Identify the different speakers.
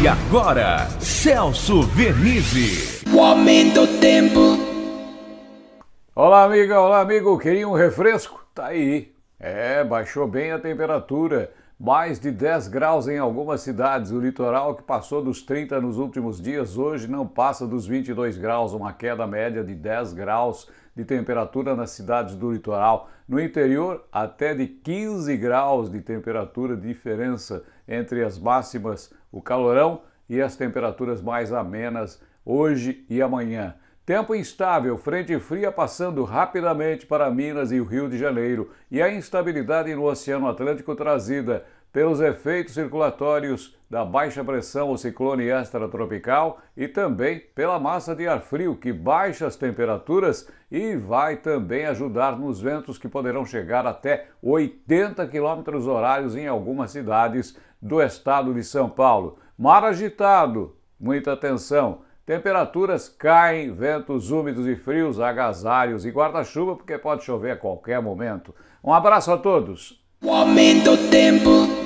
Speaker 1: E agora, Celso Vernizzi. O aumento do tempo. Olá, amiga, olá, amigo. Queria um refresco? Tá aí. É, baixou bem a temperatura. Mais de 10 graus em algumas cidades. O litoral, que passou dos 30 nos últimos dias, hoje não passa dos 22 graus, uma queda média de 10 graus de temperatura nas cidades do litoral. No interior, até de 15 graus de temperatura diferença entre as máximas, o calorão e as temperaturas mais amenas hoje e amanhã. Tempo instável, frente fria passando rapidamente para Minas e o Rio de Janeiro, e a instabilidade no Oceano Atlântico trazida pelos efeitos circulatórios da baixa pressão ou ciclone extratropical e também pela massa de ar frio que baixa as temperaturas e vai também ajudar nos ventos que poderão chegar até 80 km horários em algumas cidades do estado de São Paulo. Mar agitado, muita atenção. Temperaturas caem, ventos úmidos e frios, agasalhos e guarda-chuva, porque pode chover a qualquer momento. Um abraço a todos. O aumento do tempo.